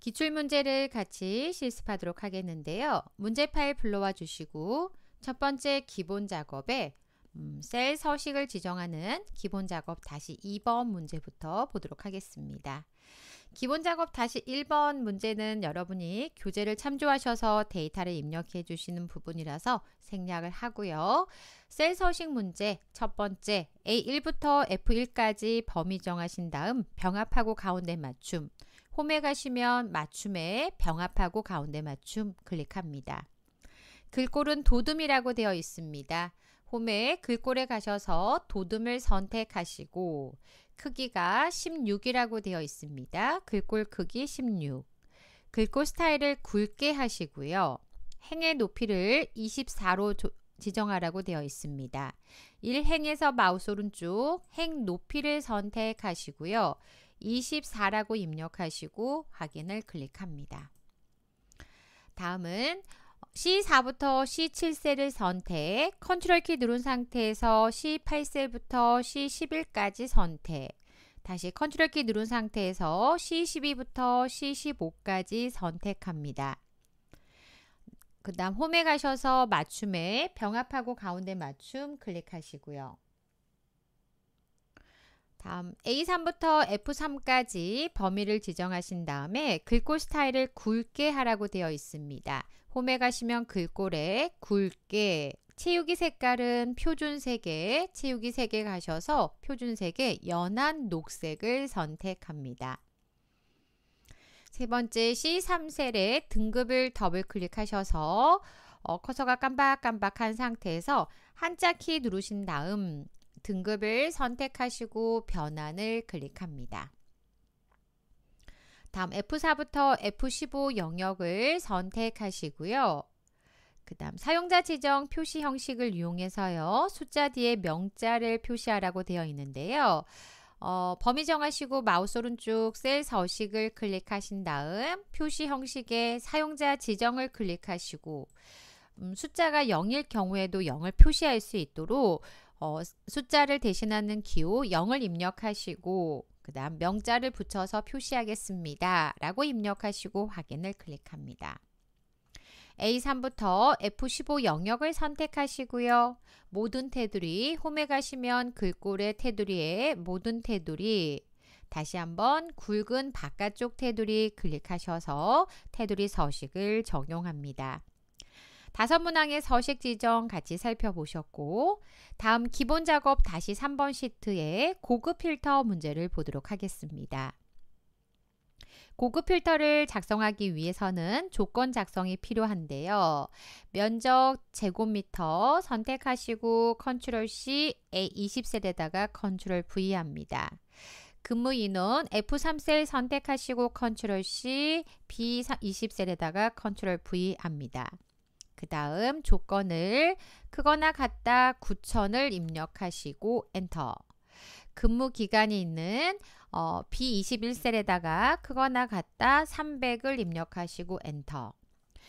기출문제를 같이 실습하도록 하겠는데요. 문제 파일 불러와 주시고 첫 번째 기본 작업에 음, 셀 서식을 지정하는 기본 작업 다시 2번 문제부터 보도록 하겠습니다. 기본 작업 다시 1번 문제는 여러분이 교재를 참조하셔서 데이터를 입력해 주시는 부분이라서 생략을 하고요. 셀 서식 문제 첫 번째 A1부터 F1까지 범위 정하신 다음 병합하고 가운데 맞춤 홈에 가시면 맞춤에 병합하고 가운데 맞춤 클릭합니다. 글꼴은 도듬이라고 되어 있습니다. 홈에 글꼴에 가셔서 도듬을 선택하시고 크기가 16이라고 되어 있습니다. 글꼴 크기 16. 글꼴 스타일을 굵게 하시고요. 행의 높이를 24로 조, 지정하라고 되어 있습니다. 1행에서 마우스 오른쪽 행 높이를 선택하시고요. 24라고 입력하시고 확인을 클릭합니다. 다음은 C4부터 C7셀을 선택, 컨트롤 키 누른 상태에서 C8셀부터 C11까지 선택, 다시 컨트롤 키 누른 상태에서 C12부터 C15까지 선택합니다. 그 다음 홈에 가셔서 맞춤에 병합하고 가운데 맞춤 클릭하시고요. 다음 A3부터 F3까지 범위를 지정하신 다음에 글꼴 스타일을 굵게 하라고 되어 있습니다. 홈에 가시면 글꼴에 굵게 채우기 색깔은 표준 색에 채우기 색에 가셔서 표준 색에 연한 녹색을 선택합니다. 세 번째 C3셀에 등급을 더블 클릭하셔서 어, 커서가 깜박깜박한 상태에서 한자 키 누르신 다음 등급을 선택하시고 변환을 클릭합니다. 다음 F4부터 F15 영역을 선택하시고요. 그 다음 사용자 지정 표시 형식을 이용해서요. 숫자 뒤에 명자를 표시하라고 되어 있는데요. 어, 범위 정하시고 마우스 오른쪽 셀 서식을 클릭하신 다음 표시 형식의 사용자 지정을 클릭하시고 음, 숫자가 0일 경우에도 0을 표시할 수 있도록 어, 숫자를 대신하는 기호 0을 입력하시고 그 다음 명자를 붙여서 표시하겠습니다. 라고 입력하시고 확인을 클릭합니다. A3부터 F15 영역을 선택하시고요. 모든 테두리, 홈에 가시면 글꼴의 테두리에 모든 테두리, 다시 한번 굵은 바깥쪽 테두리 클릭하셔서 테두리 서식을 적용합니다. 다섯 문항의 서식 지정 같이 살펴보셨고 다음 기본 작업 다시 3번 시트에 고급 필터 문제를 보도록 하겠습니다. 고급 필터를 작성하기 위해서는 조건 작성이 필요한데요. 면적 제곱미터 선택하시고 컨트롤 C A20셀에다가 컨트롤 V 합니다. 근무 인원 F3셀 선택하시고 컨트롤 C B20셀에다가 컨트롤 V 합니다. 그 다음 조건을 크거나 같다 9천을 입력하시고 엔터. 근무 기간이 있는 어, B21셀에다가 크거나 같다 300을 입력하시고 엔터.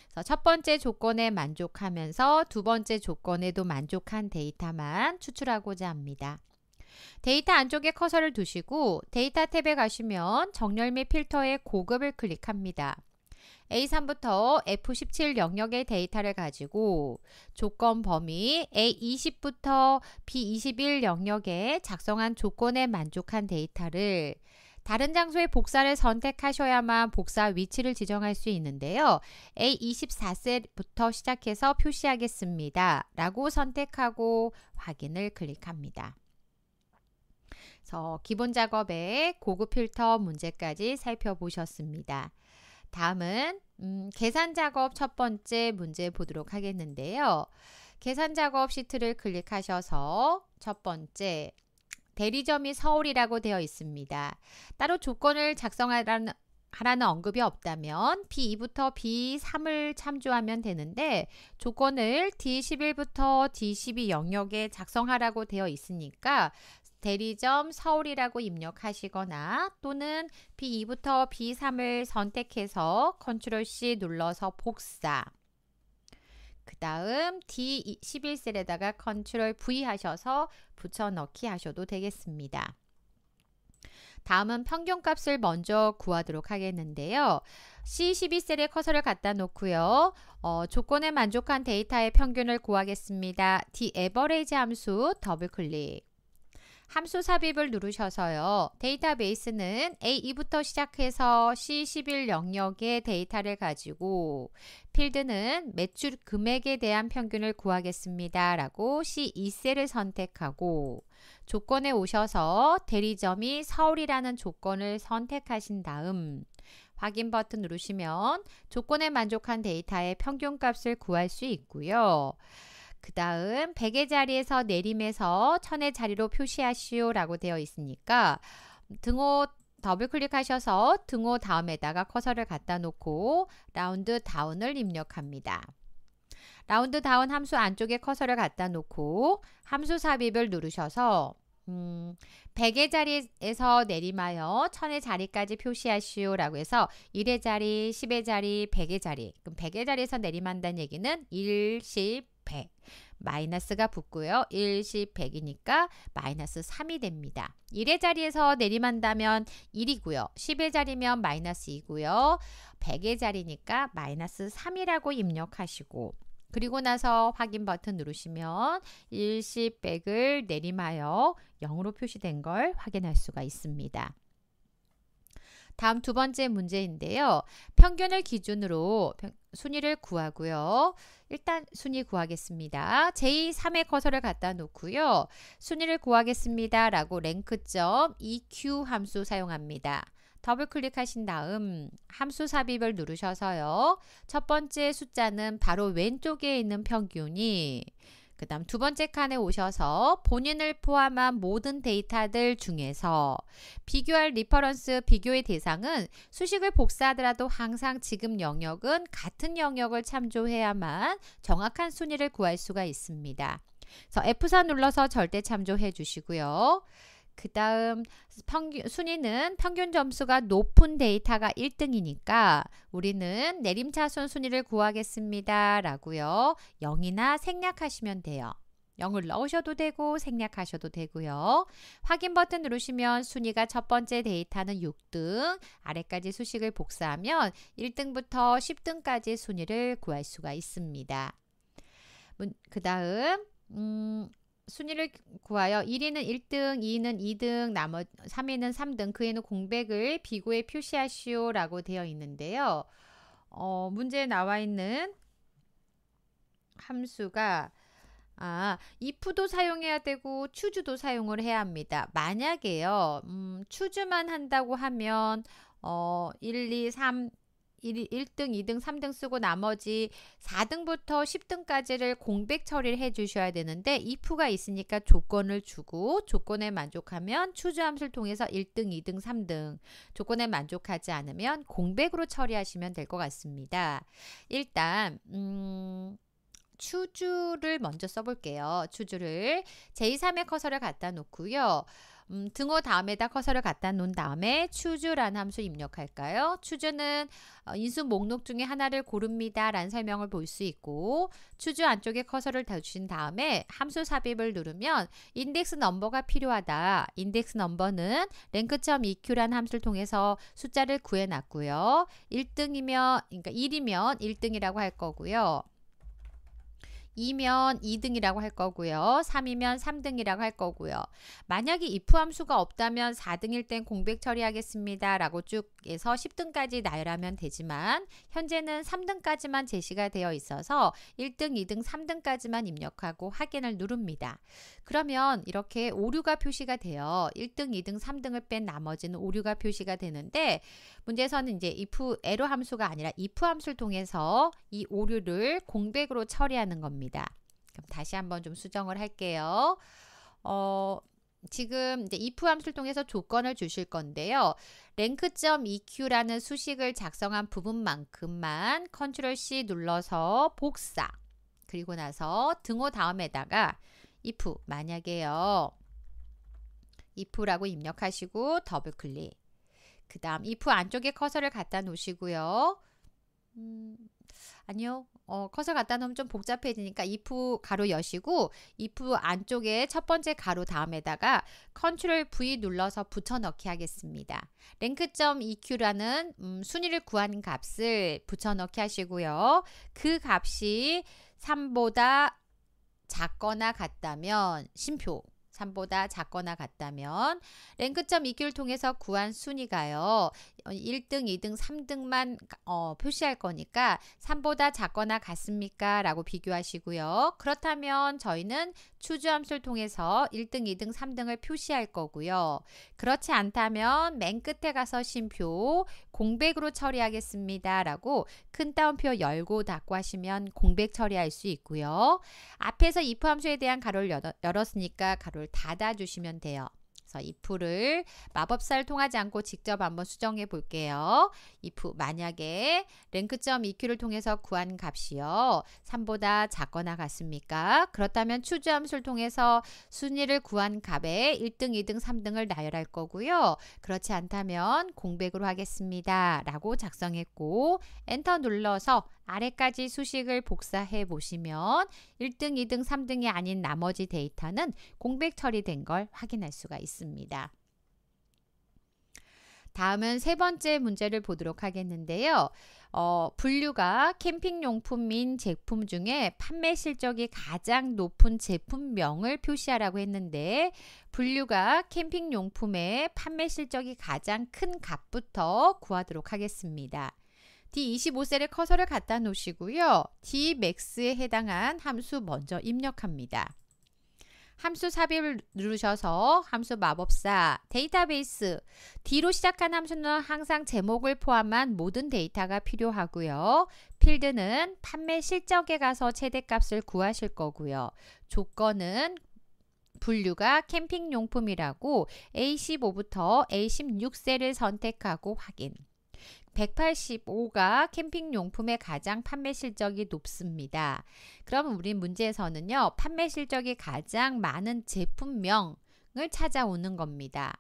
그래서 첫 번째 조건에 만족하면서 두 번째 조건에도 만족한 데이터만 추출하고자 합니다. 데이터 안쪽에 커서를 두시고 데이터 탭에 가시면 정렬 및 필터의 고급을 클릭합니다. A3부터 F17 영역의 데이터를 가지고 조건 범위 A20부터 B21 영역에 작성한 조건에 만족한 데이터를 다른 장소의 복사를 선택하셔야만 복사 위치를 지정할 수 있는데요. A24셀부터 시작해서 표시하겠습니다. 라고 선택하고 확인을 클릭합니다. 그래서 기본 작업에 고급 필터 문제까지 살펴보셨습니다. 다음은 음, 계산 작업 첫 번째 문제 보도록 하겠는데요. 계산 작업 시트를 클릭하셔서 첫 번째 대리점이 서울이라고 되어 있습니다. 따로 조건을 작성하라는 하라는 언급이 없다면 B2부터 B3을 참조하면 되는데 조건을 D11부터 D12 영역에 작성하라고 되어 있으니까 대리점 서울이라고 입력하시거나 또는 B2부터 B3을 선택해서 컨트롤 C 눌러서 복사 그 다음 D11셀에다가 컨트롤 V 하셔서 붙여넣기 하셔도 되겠습니다. 다음은 평균값을 먼저 구하도록 하겠는데요. C12셀에 커서를 갖다 놓고요. 어, 조건에 만족한 데이터의 평균을 구하겠습니다. D average 함수 더블클릭 함수 삽입을 누르셔서요. 데이터베이스는 A2부터 시작해서 C11 영역의 데이터를 가지고 필드는 매출 금액에 대한 평균을 구하겠습니다. 라고 C2셀을 선택하고 조건에 오셔서 대리점이 서울이라는 조건을 선택하신 다음 확인 버튼 누르시면 조건에 만족한 데이터의 평균값을 구할 수 있고요. 그 다음 백의 자리에서 내림에서 천의 자리로 표시하시오 라고 되어 있으니까 등호 더블 클릭하셔서 등호 다음에다가 커서를 갖다 놓고 라운드 다운을 입력합니다. 라운드 다운 함수 안쪽에 커서를 갖다 놓고 함수 삽입을 누르셔서 음, 100의 자리에서 내림하여 1000의 자리까지 표시하시오 라고 해서 1의 자리, 10의 자리, 100의 자리 그럼 100의 자리에서 내림한다는 얘기는 1, 10, 100. 마이너스가 붙고요. 1, 10, 100이니까 마이너스 3이 됩니다. 1의 자리에서 내림한다면 1이고요. 10의 자리면 마이너스 2고요. 100의 자리니까 마이너스 3이라고 입력하시고 그리고 나서 확인 버튼 누르시면 일1 0 0을 내림하여 0으로 표시된 걸 확인할 수가 있습니다. 다음 두 번째 문제인데요. 평균을 기준으로 순위를 구하고요. 일단 순위 구하겠습니다. 제3의 커서를 갖다 놓고요. 순위를 구하겠습니다. 라고 랭크점 EQ 함수 사용합니다. 더블 클릭하신 다음 함수 삽입을 누르셔서요. 첫 번째 숫자는 바로 왼쪽에 있는 평균이 그 다음 두 번째 칸에 오셔서 본인을 포함한 모든 데이터들 중에서 비교할 리퍼런스 비교의 대상은 수식을 복사하더라도 항상 지금 영역은 같은 영역을 참조해야만 정확한 순위를 구할 수가 있습니다. 그래서 F4 눌러서 절대 참조해 주시고요. 그 다음 평균 순위는 평균 점수가 높은 데이터가 1등이니까 우리는 내림차순 순위를 구하겠습니다. 라고요. 0이나 생략하시면 돼요. 0을 넣으셔도 되고 생략하셔도 되고요. 확인 버튼 누르시면 순위가 첫 번째 데이터는 6등, 아래까지 수식을 복사하면 1등부터 10등까지 순위를 구할 수가 있습니다. 그 다음 음, 순위를 구하여 1위는 1등, 2위는 2등, 나머 3위는 3등, 그에는 공백을 비고에 표시하시오라고 되어 있는데요. 어, 문제에 나와 있는 함수가 아, if도 사용해야 되고 추주도 사용을 해야 합니다. 만약에요. 음, 추주만 한다고 하면 어, 1, 2, 3 1, 1등, 2등, 3등 쓰고 나머지 4등부터 10등까지를 공백 처리를 해 주셔야 되는데 if가 있으니까 조건을 주고 조건에 만족하면 추주 함수를 통해서 1등, 2등, 3등 조건에 만족하지 않으면 공백으로 처리하시면 될 것 같습니다. 일단 음... 추주를 먼저 써볼게요. 추주를 제3의 2 커서를 갖다 놓고요. 음, 등호 다음에다 커서를 갖다 놓은 다음에 추주란 함수 입력할까요? 추주는 어, 인수 목록 중에 하나를 고릅니다. 란 설명을 볼 수 있고 추주 안쪽에 커서를 대주신 다음에 함수 삽입을 누르면 인덱스 넘버가 필요하다. 인덱스 넘버는 랭크.eq란 함수를 통해서 숫자를 구해놨고요. 1등이면 그러니까 1이면 1등이라고 할 거고요. 2면 2등이라고 할 거고요. 3이면 3등이라고 할 거고요. 만약에 if 함수가 없다면 4등일 땐 공백 처리하겠습니다. 라고 쭉 해서 10등까지 나열하면 되지만 현재는 3등까지만 제시가 되어 있어서 1등, 2등, 3등까지만 입력하고 확인을 누릅니다. 그러면 이렇게 오류가 표시가 되어 1등, 2등, 3등을 뺀 나머지는 오류가 표시가 되는데 문제에서는 이제 if error 함수가 아니라 if 함수를 통해서 이 오류를 공백으로 처리하는 겁니다. 그럼 다시 한번 좀 수정을 할게요. 어, 지금 이제 if 함수를 통해서 조건을 주실 건데요. 랭크.eq라는 수식을 작성한 부분만큼만 컨트롤 C 눌러서 복사 그리고 나서 등호 다음에다가 if 만약에요. if라고 입력하시고 더블 클릭 그 다음 if 안쪽에 커서를 갖다 놓으시고요. 음, 아니요. 어, 커서 갖다 놓으면 좀 복잡해지니까 if 가로 여시고 if 안쪽에 첫 번째 가로 다음에다가 컨트롤 V 눌러서 붙여넣기 하겠습니다. 랭크.eq라는 음, 순위를 구한 값을 붙여넣기 하시고요. 그 값이 3보다 작거나 같다면 심표 3보다 작거나 같다면 랭크점 익기를 통해서 구한 순위가요. 1등, 어, 2등, 3등만 어, 표시할 거니까 3보다 작거나 같습니까? 라고 비교하시고요. 그렇다면 저희는 추주함수를 통해서 1등, 2등, 3등을 표시할 거고요. 그렇지 않다면 맨 끝에 가서 심표 공백으로 처리하겠습니다. 라고 큰 따옴표 열고 닫고 하시면 공백 처리할 수 있고요. 앞에서 if 함수에 대한 가로를 열었으니까 가로를 닫아주시면 돼요. 그래서 if를 마법사를 통하지 않고 직접 한번 수정해 볼게요. if 만약에 랭크점 eq를 통해서 구한 값이요. 3보다 작거나 같습니까? 그렇다면 추즈 함수를 통해서 순위를 구한 값에 1등, 2등, 3등을 나열할 거고요. 그렇지 않다면 공백으로 하겠습니다. 라고 작성했고 엔터 눌러서 아래까지 수식을 복사해 보시면 1등, 2등, 3등이 아닌 나머지 데이터는 공백 처리된 걸 확인할 수가 있습니다. 다음은 세 번째 문제를 보도록 하겠는데요. 어, 분류가 캠핑용품인 제품 중에 판매 실적이 가장 높은 제품명을 표시하라고 했는데 분류가 캠핑용품의 판매 실적이 가장 큰 값부터 구하도록 하겠습니다. d 2 5셀의 커서를 갖다 놓으시고요. Dmax에 해당한 함수 먼저 입력합니다. 함수 삽입을 누르셔서 함수 마법사 데이터베이스 D로 시작한 함수는 항상 제목을 포함한 모든 데이터가 필요하고요. 필드는 판매 실적에 가서 최대값을 구하실 거고요. 조건은 분류가 캠핑용품이라고 A15부터 A16셀을 선택하고 확인 185가 캠핑 용품의 가장 판매 실적이 높습니다. 그럼 우리 문제에서는요. 판매 실적이 가장 많은 제품명을 찾아오는 겁니다.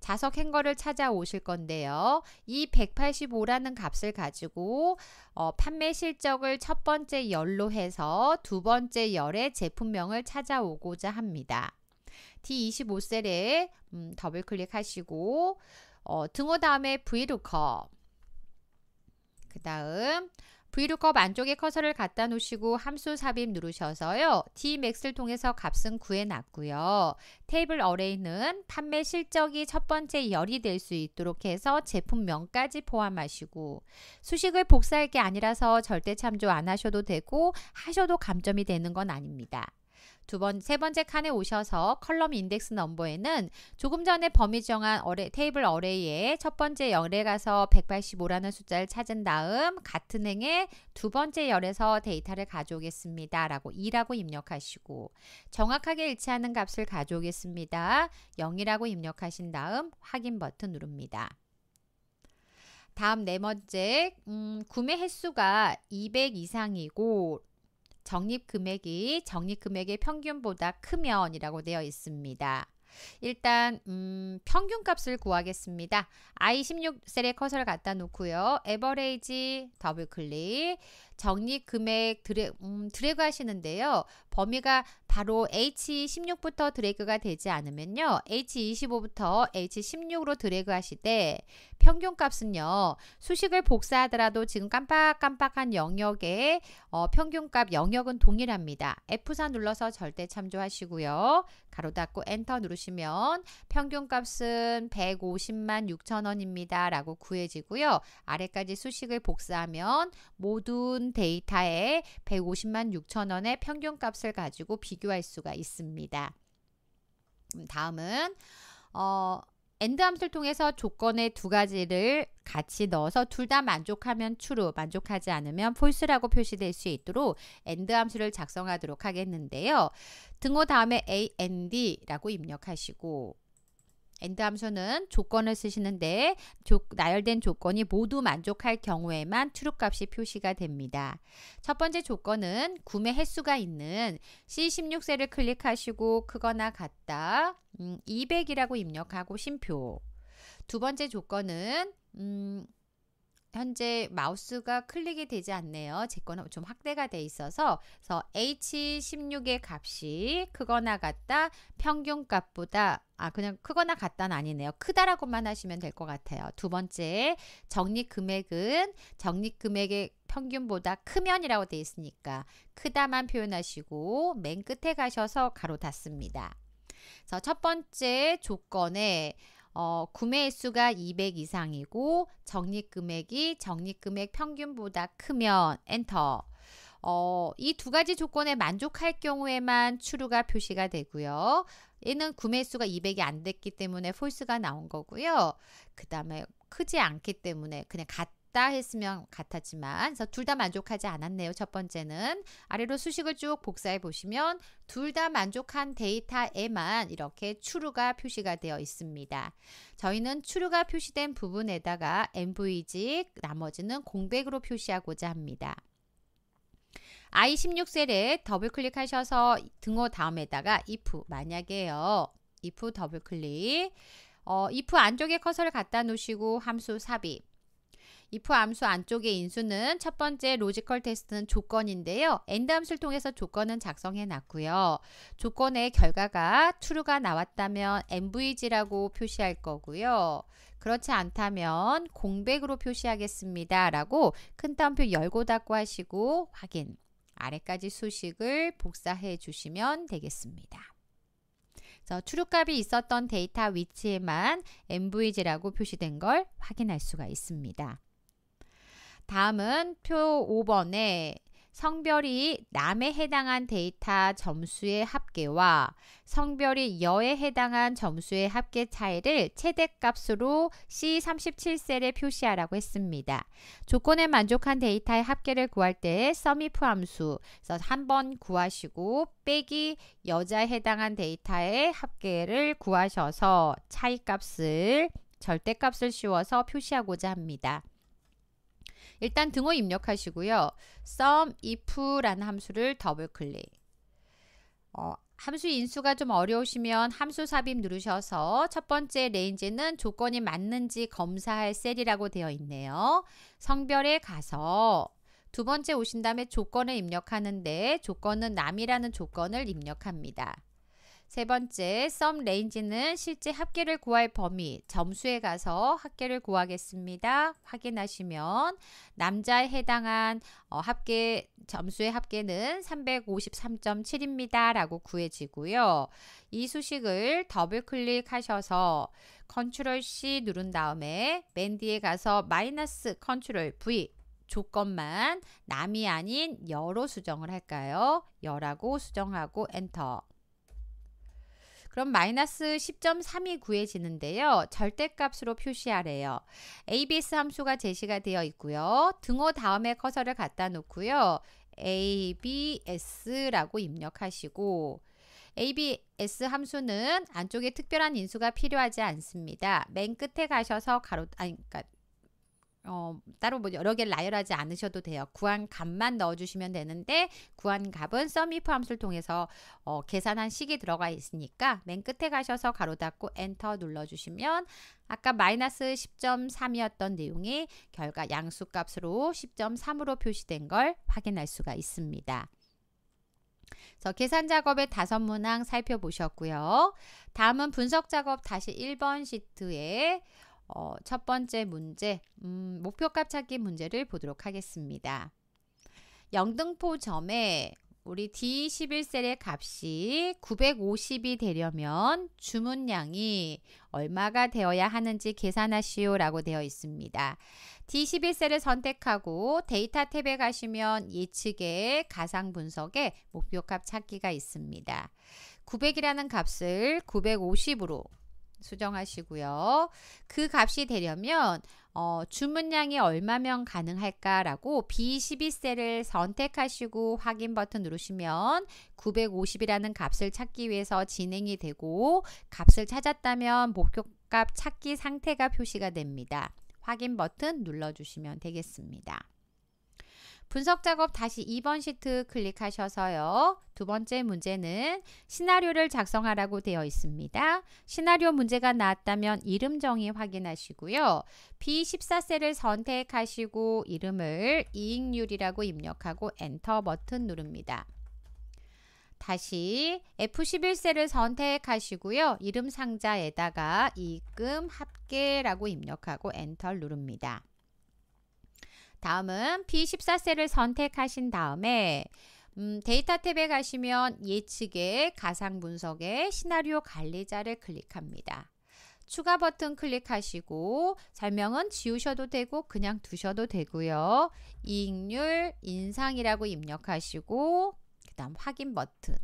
자석 행거를 찾아오실 건데요. 이 185라는 값을 가지고 어, 판매 실적을 첫 번째 열로 해서 두 번째 열의 제품명을 찾아오고자 합니다. D25셀에 음, 더블 클릭하시고 어, 등호 다음에 브이루커 그 다음 브이 o o 안쪽에 커서를 갖다 놓으시고 함수 삽입 누르셔서요. DMAX를 통해서 값은 구해놨고요. 테이블 어레이는 판매 실적이 첫 번째 열이 될 수 있도록 해서 제품명까지 포함하시고 수식을 복사할 게 아니라서 절대 참조 안 하셔도 되고 하셔도 감점이 되는 건 아닙니다. 두 번, 세 번째 칸에 오셔서 컬럼 인덱스 넘버에는 조금 전에 범위 정한 어레, 테이블 어레이에첫 번째 열에 가서 185라는 숫자를 찾은 다음 같은 행에 두 번째 열에서 데이터를 가져오겠습니다. 라고 2라고 입력하시고 정확하게 일치하는 값을 가져오겠습니다. 0이라고 입력하신 다음 확인 버튼 누릅니다. 다음 네 번째 음, 구매 횟수가 200 이상이고 적립 금액이 적립 금액의 평균보다 크면이라고 되어 있습니다. 일단 음, 평균값을 구하겠습니다. I16 셀에 커서를 갖다 놓고요. 에버레이지 더블 클릭 적립 금액 드래, 음, 드래그 하시는데요. 범위가 바로 H16부터 드래그가 되지 않으면요. H25부터 H16으로 드래그 하시되 평균값은요. 수식을 복사하더라도 지금 깜빡깜빡한 영역의 어, 평균값 영역은 동일합니다. F4 눌러서 절대 참조하시고요. 가로 닫고 엔터 누르시면 평균값은 150만 6천원입니다. 라고 구해지고요. 아래까지 수식을 복사하면 모든 데이터에 150만 6천원의 평균값을 가지고 비교할 수가 있습니다. 다음은 어, 엔드 함수를 통해서 조건의 두 가지를 같이 넣어서 둘 다 만족하면 true, 만족하지 않으면 false라고 표시될 수 있도록 엔드 함수를 작성하도록 하겠는데요. 등호 다음에 and라고 입력하시고 엔드 함수는 조건을 쓰시는데 조, 나열된 조건이 모두 만족할 경우에만 트루 값이 표시가 됩니다. 첫 번째 조건은 구매 횟수가 있는 C16셀을 클릭하시고 크거나 같다 음, 200이라고 입력하고 심표 두 번째 조건은 음, 현재 마우스가 클릭이 되지 않네요. 제 거는 좀 확대가 돼 있어서 그래서 H16의 값이 크거나 같다 평균 값보다 아 그냥 크거나 같다는 아니네요. 크다라고만 하시면 될 것 같아요. 두 번째 적립 금액은 적립 금액의 평균보다 크면이라고 돼 있으니까 크다만 표현하시고 맨 끝에 가셔서 가로 닫습니다. 그래서 첫 번째 조건에 어, 구매횟수가 200 이상이고 적립금액이 적립금액 평균보다 크면 엔터 어, 이 두 가지 조건에 만족할 경우에만 추루가 표시가 되고요. 얘는 구매수가 200이 안 됐기 때문에 폴스가 나온 거고요. 그 다음에 크지 않기 때문에 그냥 같 같다 했으면 같았지만 둘 다 만족하지 않았네요. 첫 번째는 아래로 수식을 쭉 복사해 보시면 둘 다 만족한 데이터에만 이렇게 추루가 표시가 되어 있습니다. 저희는 추루가 표시된 부분에다가 MVG 나머지는 공백으로 표시하고자 합니다. I16셀에 더블 클릭하셔서 등호 다음에다가 if 만약에요. if 더블 클릭 어, if 안쪽에 커서를 갖다 놓으시고 함수 삽입 if 함수 안쪽에 인수는 첫 번째 로지컬 테스트는 조건인데요. 엔드 함수를 통해서 조건은 작성해 놨고요. 조건의 결과가 true가 나왔다면 mvg라고 표시할 거고요. 그렇지 않다면 공백으로 표시하겠습니다. 라고 큰 따옴표 열고 닫고 하시고 확인. 아래까지 수식을 복사해 주시면 되겠습니다. 그래서 출력값이 있었던 데이터 위치에만 MVG라고 표시된 걸 확인할 수가 있습니다. 다음은 표 5번에 성별이 남에 해당한 데이터 점수의 합계와 성별이 여에 해당한 점수의 합계 차이를 최대값으로 C37셀에 표시하라고 했습니다. 조건에 만족한 데이터의 합계를 구할 때의 서미프 함수 그래서 한번 구하시고 빼기 여자에 해당한 데이터의 합계를 구하셔서 차이값을 절대값을 씌워서 표시하고자 합니다. 일단 등호 입력하시고요. sum if라는 함수를 더블 클릭. 어, 함수 인수가 좀 어려우시면 함수 삽입 누르셔서 첫 번째 레인지는 조건이 맞는지 검사할 셀이라고 되어 있네요. 성별에 가서 두 번째 오신 다음에 조건을 입력하는데 조건은 남이라는 조건을 입력합니다. 세 번째, 썸 레인지는 실제 합계를 구할 범위, 점수에 가서 합계를 구하겠습니다. 확인하시면 남자에 해당한 어, 합계 점수의 합계는 353.7입니다. 라고 구해지고요. 이 수식을 더블 클릭하셔서 컨트롤 C 누른 다음에 맨 뒤에 가서 마이너스 컨트롤 V 조건만 남이 아닌 여로 수정을 할까요? 여라고 수정하고 엔터. 그럼 마이너스 10.3이 구해지는데요. 절대값으로 표시하래요. ABS 함수가 제시가 되어 있고요. 등호 다음에 커서를 갖다 놓고요. ABS라고 입력하시고 ABS 함수는 안쪽에 특별한 인수가 필요하지 않습니다. 맨 끝에 가셔서 가로 아니 그러니까 어, 따로 뭐 여러 개를 나열하지 않으셔도 돼요. 구한 값만 넣어주시면 되는데 구한 값은 썸이프 함수를 통해서 어, 계산한 식이 들어가 있으니까 맨 끝에 가셔서 가로 닫고 엔터 눌러주시면 아까 마이너스 10.3이었던 내용이 결과 양수값으로 10.3으로 표시된 걸 확인할 수가 있습니다. 그래서 계산 작업의 다섯 문항 살펴보셨고요. 다음은 분석 작업 다시 1번 시트에 어, 첫 번째 문제, 음, 목표값 찾기 문제를 보도록 하겠습니다. 영등포 점에 우리 D11셀의 값이 950이 되려면 주문량이 얼마가 되어야 하는지 계산하시오 라고 되어 있습니다. D11셀을 선택하고 데이터 탭에 가시면 예측의 가상 분석에 목표값 찾기가 있습니다. 900이라는 값을 950으로 수정하시고요. 그 값이 되려면 어, 주문량이 얼마면 가능할까라고 B12셀을 선택하시고 확인 버튼 누르시면 950이라는 값을 찾기 위해서 진행이 되고 값을 찾았다면 목표값 찾기 상태가 표시가 됩니다. 확인 버튼 눌러주시면 되겠습니다. 분석 작업 다시 2번 시트 클릭하셔서요. 두 번째 문제는 시나리오를 작성하라고 되어 있습니다. 시나리오 문제가 나왔다면 이름 정의 확인하시고요. B14셀을 선택하시고 이름을 이익률이라고 입력하고 엔터 버튼 누릅니다. 다시 F11셀을 선택하시고요. 이름 상자에다가 이금 합계라고 입력하고 엔터 누릅니다. 다음은 B14셀을 선택하신 다음에 음, 데이터 탭에 가시면 예측의 가상 분석의 시나리오 관리자를 클릭합니다. 추가 버튼 클릭하시고 설명은 지우셔도 되고 그냥 두셔도 되고요. 이익률 인상이라고 입력하시고 그 다음 확인 버튼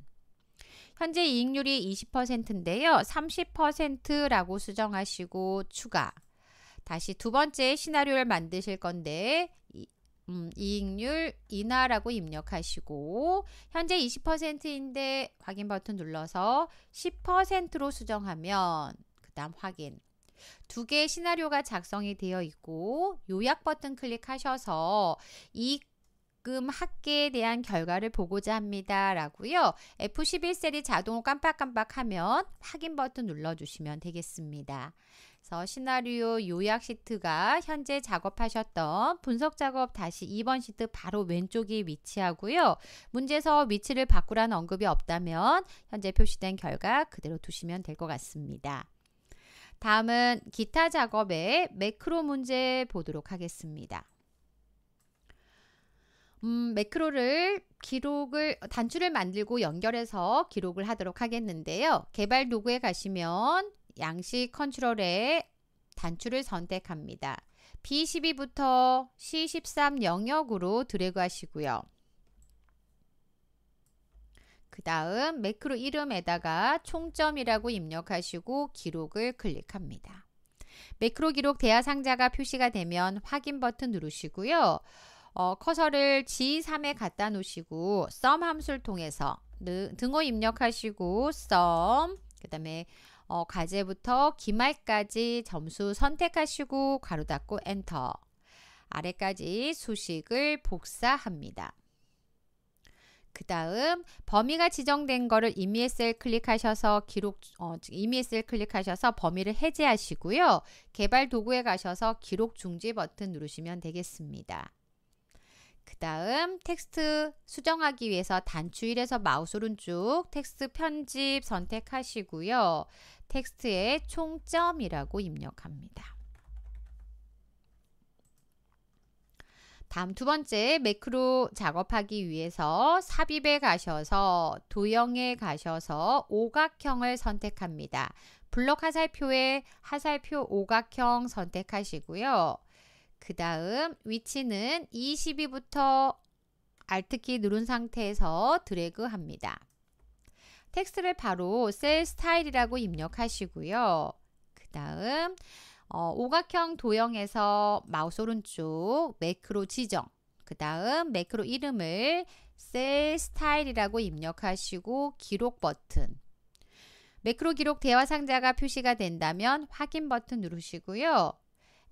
현재 이익률이 20%인데요. 30%라고 수정하시고 추가 다시 두 번째 시나리오를 만드실 건데 음, 이익률 인하라고 입력하시고 현재 20%인데 확인 버튼 눌러서 10%로 수정하면 그 다음 확인 두 개의 시나리오가 작성이 되어 있고 요약 버튼 클릭하셔서 이익 적금 합계에 대한 결과를 보고자 합니다. 라고요. F11셀이 자동으로 깜빡깜빡하면 확인 버튼 눌러주시면 되겠습니다. 그래서 시나리오 요약 시트가 현재 작업하셨던 분석 작업 다시 2번 시트 바로 왼쪽에 위치하고요. 문제에서 위치를 바꾸라는 언급이 없다면 현재 표시된 결과 그대로 두시면 될 것 같습니다. 다음은 기타 작업의 매크로 문제 보도록 하겠습니다. 음, 매크로를 기록을 단추를 만들고 연결해서 기록을 하도록 하겠는데요. 개발 도구에 가시면 양식 컨트롤에 단추를 선택합니다. B12부터 C13 영역으로 드래그 하시고요. 그 다음 매크로 이름에다가 총점이라고 입력하시고 기록을 클릭합니다. 매크로 기록 대화 상자가 표시가 되면 확인 버튼 누르시고요. 어, 커서를 G3에 갖다 놓으시고 sum 함수를 통해서 등호 입력하시고 sum 그 다음에 어, 가제부터 기말까지 점수 선택하시고 가로 닫고 엔터 아래까지 수식을 복사합니다. 그 다음 범위가 지정된 거를 e m s 셀 클릭하셔서 기록 어, e m s 셀 클릭하셔서 범위를 해제하시고요. 개발 도구에 가셔서 기록 중지 버튼 누르시면 되겠습니다. 그 다음 텍스트 수정하기 위해서 단추일에서 마우스 오른쪽 텍스트 편집 선택하시고요. 텍스트에 총점이라고 입력합니다. 다음 두 번째 매크로 작업하기 위해서 삽입에 가셔서 도형에 가셔서 오각형을 선택합니다. 블록 하살표에 하살표 오각형 선택하시고요. 그 다음 위치는 2 2부터 Alt키 누른 상태에서 드래그합니다. 텍스트를 바로 셀 스타일이라고 입력하시고요. 그 다음 어, 오각형 도형에서 마우스 오른쪽 매크로 지정 그 다음 매크로 이름을 셀 스타일이라고 입력하시고 기록 버튼 매크로 기록 대화 상자가 표시가 된다면 확인 버튼 누르시고요.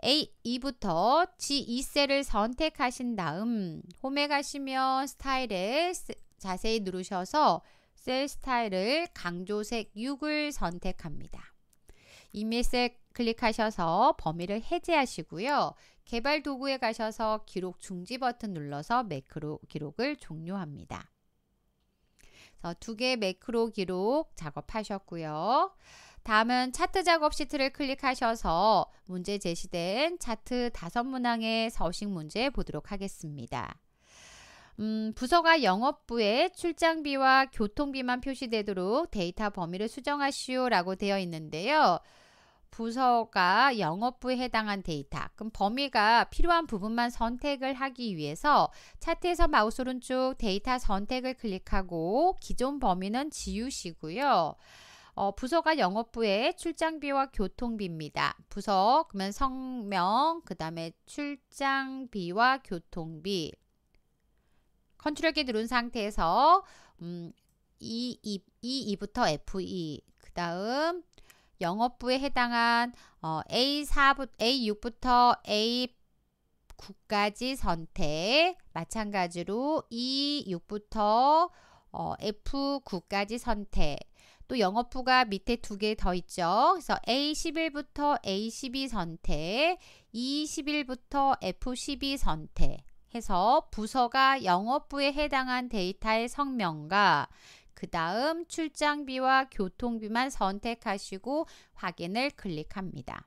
A2부터 G2셀을 선택하신 다음 홈에 가시면 스타일에 자세히 누르셔서 셀 스타일을 강조색 6을 선택합니다. 이미 셀 클릭하셔서 범위를 해제하시고요. 개발 도구에 가셔서 기록 중지 버튼 눌러서 매크로 기록을 종료합니다. 두 개의 매크로 기록 작업하셨고요. 다음은 차트 작업 시트를 클릭하셔서 문제 제시된 차트 다섯 문항의 서식 문제 보도록 하겠습니다. 음, 부서가 영업부에 출장비와 교통비만 표시되도록 데이터 범위를 수정하시오 라고 되어 있는데요. 부서가 영업부에 해당한 데이터, 그럼 범위가 필요한 부분만 선택을 하기 위해서 차트에서 마우스 오른쪽 데이터 선택을 클릭하고 기존 범위는 지우시고요. 어, 부서가 영업부의 출장비와 교통비입니다. 부서 그러면 성명 그 다음에 출장비와 교통비 컨트롤에 누른 상태에서 음, E, E, E2부터 F2 그 다음 영업부에 해당한 어, A4, A6부터 A9까지 선택 마찬가지로 E6부터 어, F9까지 선택 또 영업부가 밑에 두 개 더 있죠. 그래서 A11부터 A12 선택, E11부터 F12 선택 해서 부서가 영업부에 해당한 데이터의 성명과 그 다음 출장비와 교통비만 선택하시고 확인을 클릭합니다.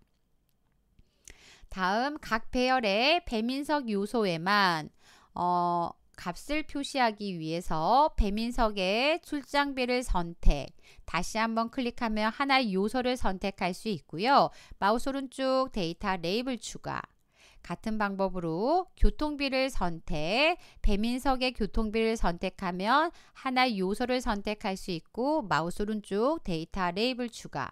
다음 각 배열의 배민석 요소에만 어, 값을 표시하기 위해서 배민석의 출장비를 선택 다시 한번 클릭하면 하나의 요소를 선택할 수 있고요. 마우스 오른쪽 데이터 레이블 추가 같은 방법으로 교통비를 선택 배민석의 교통비를 선택하면 하나의 요소를 선택할 수 있고 마우스 오른쪽 데이터 레이블 추가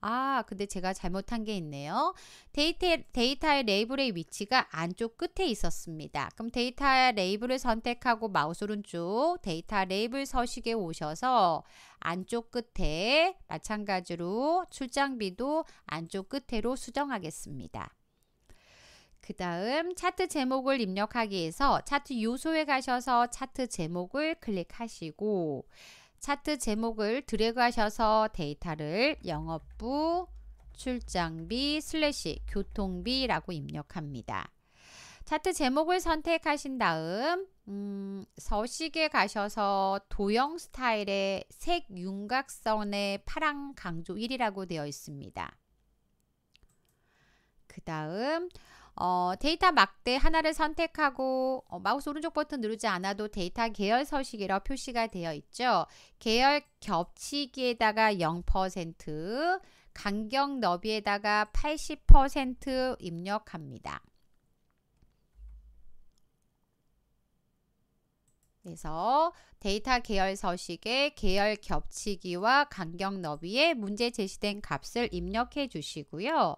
아, 근데 제가 잘못한 게 있네요. 데이터, 데이터의 레이블의 위치가 안쪽 끝에 있었습니다. 그럼 데이터 레이블을 선택하고 마우스 오른쪽 데이터 레이블 서식에 오셔서 안쪽 끝에 마찬가지로 출장비도 안쪽 끝에로 수정하겠습니다. 그 다음 차트 제목을 입력하기 위해서 차트 요소에 가셔서 차트 제목을 클릭하시고 차트 제목을 드래그하셔서 데이터를 영업부 출장비 슬래시 교통비라고 입력합니다. 차트 제목을 선택하신 다음 음, 서식에 가셔서 도형 스타일의 색 윤곽선의 파랑 강조 1이라고 되어 있습니다. 그 다음 어, 데이터 막대 하나를 선택하고 어, 마우스 오른쪽 버튼 누르지 않아도 데이터 계열 서식이라 고 표시가 되어 있죠. 계열 겹치기에다가 0%, 간격 너비에다가 80% 입력합니다. 그래서 데이터 계열 서식에 계열 겹치기와 간격 너비에 문제 제시된 값을 입력해 주시고요.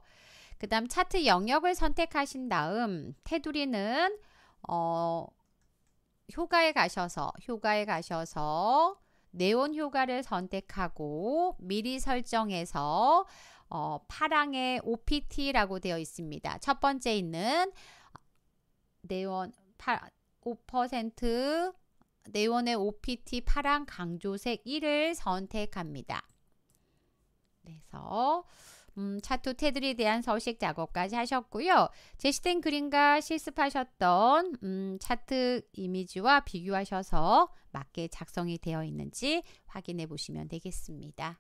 그 다음 차트 영역을 선택하신 다음 테두리는 어, 효과에 가셔서 효과에 가셔서 네온 효과를 선택하고 미리 설정해서 어, 파랑의 OPT라고 되어 있습니다. 첫 번째 있는 네온 5% 네온의 OPT 파랑 강조색 1을 선택합니다. 그래서 음, 차트 테들에 대한 서식 작업까지 하셨고요. 제시된 그림과 실습하셨던 음, 차트 이미지와 비교하셔서 맞게 작성이 되어 있는지 확인해 보시면 되겠습니다.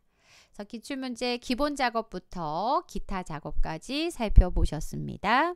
기출문제 기본 작업부터 기타 작업까지 살펴보셨습니다.